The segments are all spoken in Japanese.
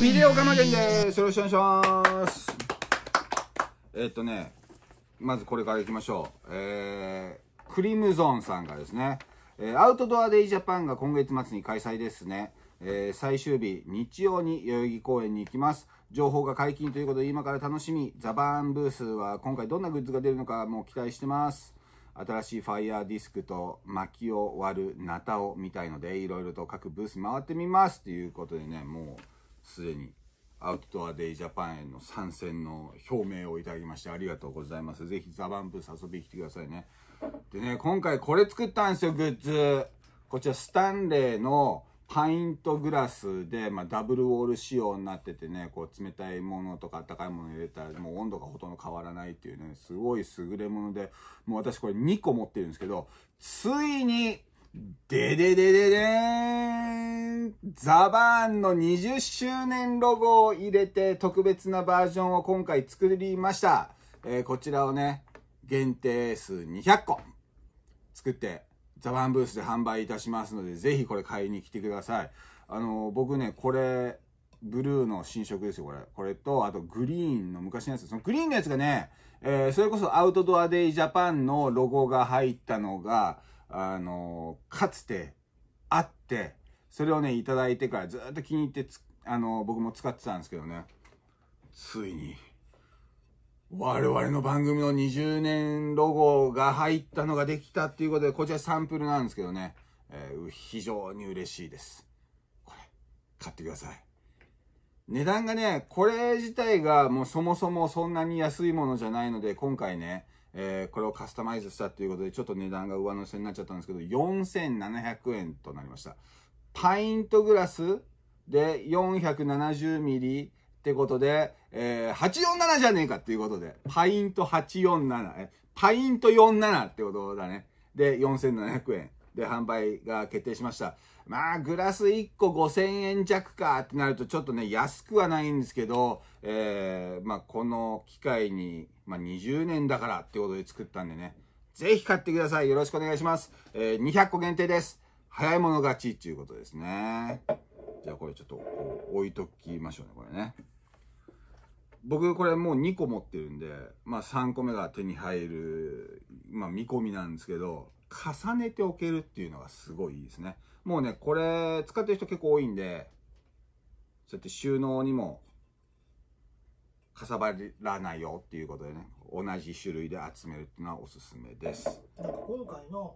ビデオガマゲンです。よろしくお願いします。えっとね、まずこれから行きましょう。えー、クリムゾンさんがですね、えー、アウトドアデイジャパンが今月末に開催ですね。えー、最終日、日曜に代々木公園に行きます。情報が解禁ということで今から楽しみ。ザバーンブースは今回どんなグッズが出るのかもう期待してます。新しいファイヤーディスクと薪を割るナタをみたいので、いろいろと各ブース回ってみます。ということでね、もう、すでにアウトドアデイジャパンへの参戦の表明をいただきましてありがとうございます。ぜひザ・バンブー遊びに来てくださいね。でね、今回これ作ったんですよ、グッズ。こちらスタンレーのパイントグラスで、まあ、ダブルウォール仕様になっててね、こう冷たいものとか温かいもの入れたらもう温度がほとんど変わらないっていうね、すごい優れもので、もう私これ2個持ってるんですけど、ついにでででででーんザバーンの20周年ロゴを入れて特別なバージョンを今回作りました。えー、こちらをね、限定数200個作ってザバーンブースで販売いたしますので、ぜひこれ買いに来てください。あのー、僕ね、これ、ブルーの新色ですよ、これ。これと、あとグリーンの昔のやつ。そのグリーンのやつがね、えー、それこそアウトドアデイジャパンのロゴが入ったのが、あの、かつてあって、それをね、いただいてからずっと気に入ってあの、僕も使ってたんですけどね。ついに、我々の番組の20年ロゴが入ったのができたっていうことで、こちらサンプルなんですけどね。えー、非常に嬉しいです。これ、買ってください。値段がね、これ自体がもうそもそもそんなに安いものじゃないので、今回ね、えー、これをカスタマイズしたということで、ちょっと値段が上乗せになっちゃったんですけど、4700円となりました。パイントグラスで4 7 0ミリってことで、えー、847じゃねえかっていうことで、パイント847、え、パイント47ってことだね。で、4700円で販売が決定しました。まあ、グラス1個5000円弱かってなるとちょっとね、安くはないんですけど、えー、まあ、この機会に、まあ、20年だからってことで作ったんでね、ぜひ買ってください。よろしくお願いします。えー、200個限定です。早い者勝ちっていうことですね。じゃあこれちょっと置いときましょうね、これね。僕これもう2個持ってるんで、まあ3個目が手に入る、まあ見込みなんですけど、重ねておけるっていうのがすごいいいですね。もうね、これ使ってる人結構多いんで、そうやって収納にもかさばらないよっていうことでね、同じ種類で集めるっていうのはおすすめです。なんか今回の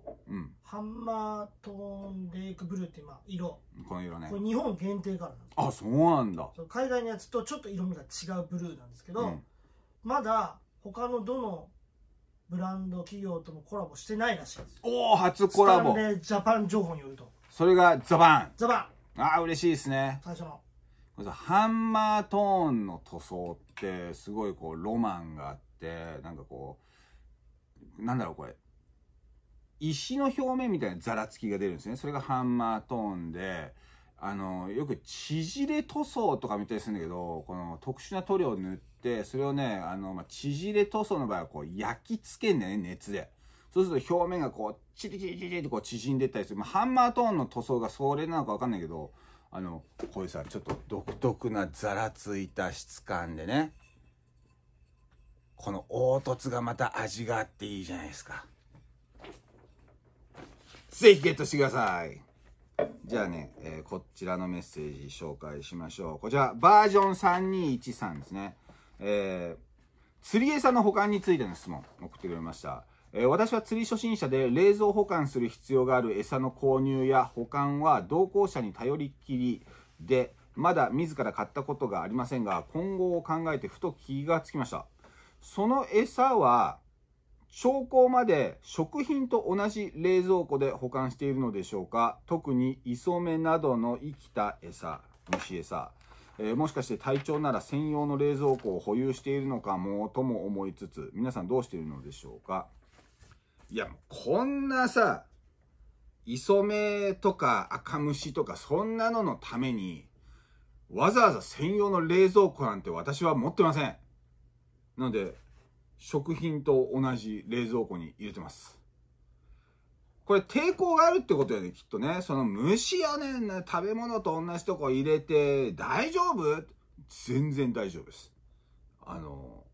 ハンマートーンレイクブルーっていう色。この色ね。これ日本限定からなんですあ、そうなんだ。海外のやつとちょっと色味が違うブルーなんですけど、うん、まだ他のどのブランド企業ともコラボしてないらしいですおお初コラボスタンレージャパン情報によるとそれがザバンザバンああ嬉しいですね最初のこれさハンマートーンの塗装ってすごいこうロマンがあってなんかこうなんだろうこれ石の表面みたいなざらつきが出るんですねそれがハンマートーンであの、よく縮れ塗装とか見たりするんだけど、この特殊な塗料を塗って、それをね、あの、まあ、縮れ塗装の場合はこう焼き付けんだよね、熱で。そうすると表面がこう、チリチリチリってこう縮んでったりする。まあ、ハンマートーンの塗装がそれなのかわかんないけど、あの、こういうさ、ちょっと独特なザラついた質感でね。この凹凸がまた味があっていいじゃないですか。ぜひゲットしてください。じゃあね、えー、こちらのメッセージ紹介しましょう。こちら、バージョン3213ですね。えー、釣り餌の保管についての質問、送ってくれました。えー、私は釣り初心者で冷蔵保管する必要がある餌の購入や保管は同行者に頼りきりで、まだ自ら買ったことがありませんが、今後を考えてふと気がつきました。その餌は、証拠まで食品と同じ冷蔵庫で保管しているのでしょうか特に磯目などの生きた餌、虫餌。えー、もしかして体調なら専用の冷蔵庫を保有しているのかもとも思いつつ、皆さんどうしているのでしょうかいや、こんなさ、磯目とか赤虫とかそんなののために、わざわざ専用の冷蔵庫なんて私は持ってません。なので、食品と同じ冷蔵庫に入れてます。これ抵抗があるってことやね、きっとね。その虫やねん食べ物と同じとこ入れて、大丈夫全然大丈夫です。あの、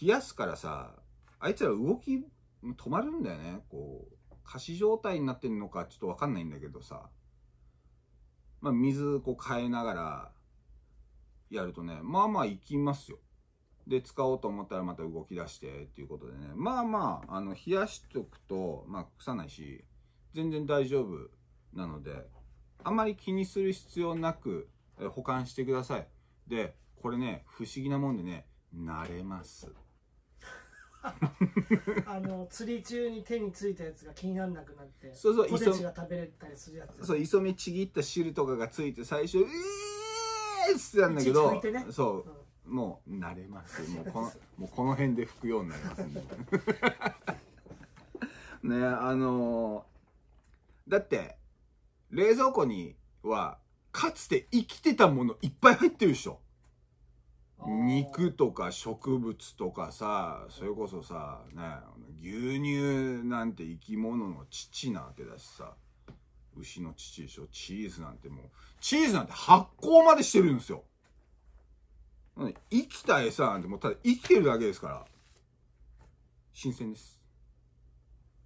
冷やすからさ、あいつら動き止まるんだよね。こう、過死状態になってんのかちょっとわかんないんだけどさ。まあ水こう変えながらやるとね、まあまあいきますよ。で、使おうと思ったらまた動き出してっていうことでね。まあまあ、あの、冷やしとくと、まあ、腐ないし、全然大丈夫なので、あまり気にする必要なく、え保管してください。で、これね、不思議なもんでね、慣れます。あの釣り中に手についたやつが気にならなくなってそうそうポが食べれたりするやつそう磯目ちぎった汁とかがついて最初「ええー!」っつってたんだけど、ね、そう、うんもう慣れますもうこのもうこの辺で拭くようになりますんで ねあのー、だって冷蔵庫にはかつて生きてたものいっぱい入ってるでしょ肉とか植物とかさそれこそさ、ね、牛乳なんて生き物の乳なわけだしさ牛の乳でしょチーズなんてもうチーズなんて発酵までしてるんですよ生きた餌なんてもうただ生きてるだけですから、新鮮です。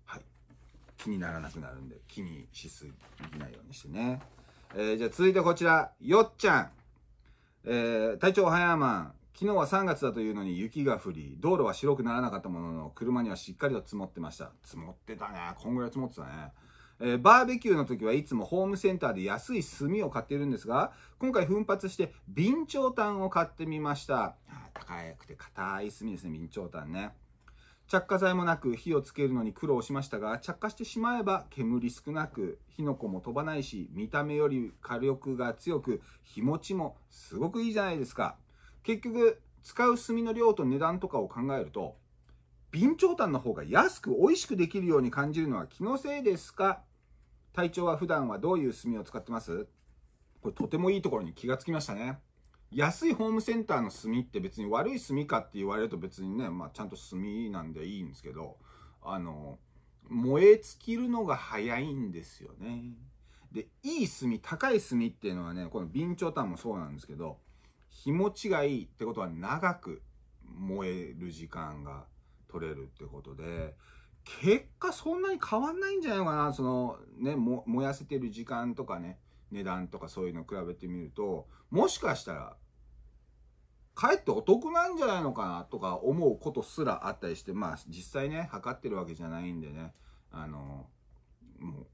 はい。気にならなくなるんで、気にしすぎないようにしてね。えー、じゃあ続いてこちら、よっちゃん。えー、隊長ハヤーマン。昨日は3月だというのに雪が降り、道路は白くならなかったものの、車にはしっかりと積もってました。積もってたね。こんぐらい積もってたね。えー、バーベキューの時はいつもホームセンターで安い炭を買っているんですが、今回奮発して備長炭を買ってみました。高くて硬い炭ですね、備長炭ね。着火剤もなく火をつけるのに苦労しましたが、着火してしまえば煙少なく、火の粉も飛ばないし、見た目より火力が強く、日持ちもすごくいいじゃないですか。結局、使う炭の量と値段とかを考えると、備長炭の方が安く美味しくできるように感じるのは気のせいですか体調は普段はどういう炭を使ってますこれとてもいいところに気がつきましたね。安いホームセンターの炭って別に悪い炭かって言われると別にね、まあちゃんと炭なんでいいんですけど、あの、燃え尽きるのが早いんですよね。で、いい炭、高い炭っていうのはね、この備長炭もそうなんですけど、日持ちがいいってことは長く燃える時間が取れるってことで、結果そんなに変わんないんじゃないのかな、その、ね、燃やせてる時間とかね、値段とかそういうの比べてみると、もしかしたら、かえってお得なんじゃないのかなとか思うことすらあったりして、まあ実際ね、測ってるわけじゃないんでね、あの、も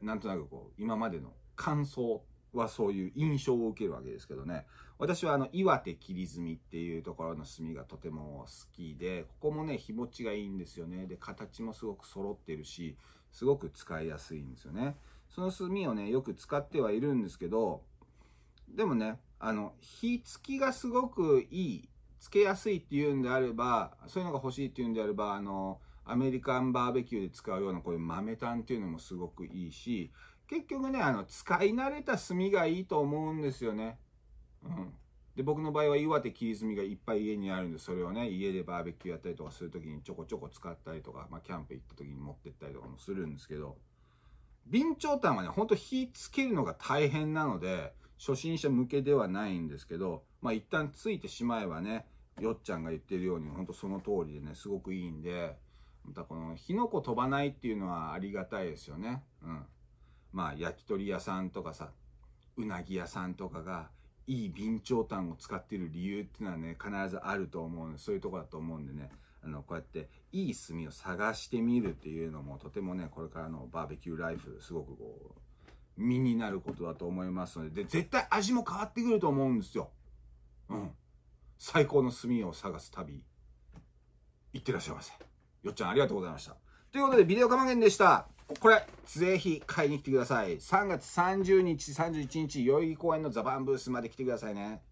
う、なんとなくこう、今までの感想はそういう印象を受けるわけですけどね。私はあの、岩手切積っていうところの墨がとても好きで、ここもね、日持ちがいいんですよね。で、形もすごく揃ってるし、すごく使いやすいんですよね。その墨をね、よく使ってはいるんですけど、でもね、あの、火付きがすごくいい、付けやすいっていうんであれば、そういうのが欲しいっていうんであれば、あの、アメリカンバーベキューで使うようなこういう豆炭っていうのもすごくいいし、結局ね、あの、使い慣れた炭がいいと思うんですよね。うん。で、僕の場合は岩手切り炭がいっぱい家にあるんで、それをね、家でバーベキューやったりとかする時にちょこちょこ使ったりとか、まあ、キャンプ行った時に持ってったりとかもするんですけど、備長炭はね、ほんと火つけるのが大変なので、初心者向けではないんですけど、まあ、一旦ついてしまえばね、よっちゃんが言ってるように、ほんとその通りでね、すごくいいんで、またこの、火の粉飛ばないっていうのはありがたいですよね。うん。まあ、焼き鳥屋さんとかさ、うなぎ屋さんとかが、いい備長炭を使ってる理由っていうのはね、必ずあると思うんで、そういうとこだと思うんでね、あの、こうやって、いい炭を探してみるっていうのも、とてもね、これからのバーベキューライフ、すごくこう、身になることだと思いますので、で、絶対味も変わってくると思うんですよ。うん。最高の炭を探す旅、行ってらっしゃいませ。よっちゃんありがとうございました。ということで、ビデオかまげんでした。これ、ぜひ買いに来てください。3月30日、31日、代々木公園のザバンブースまで来てくださいね。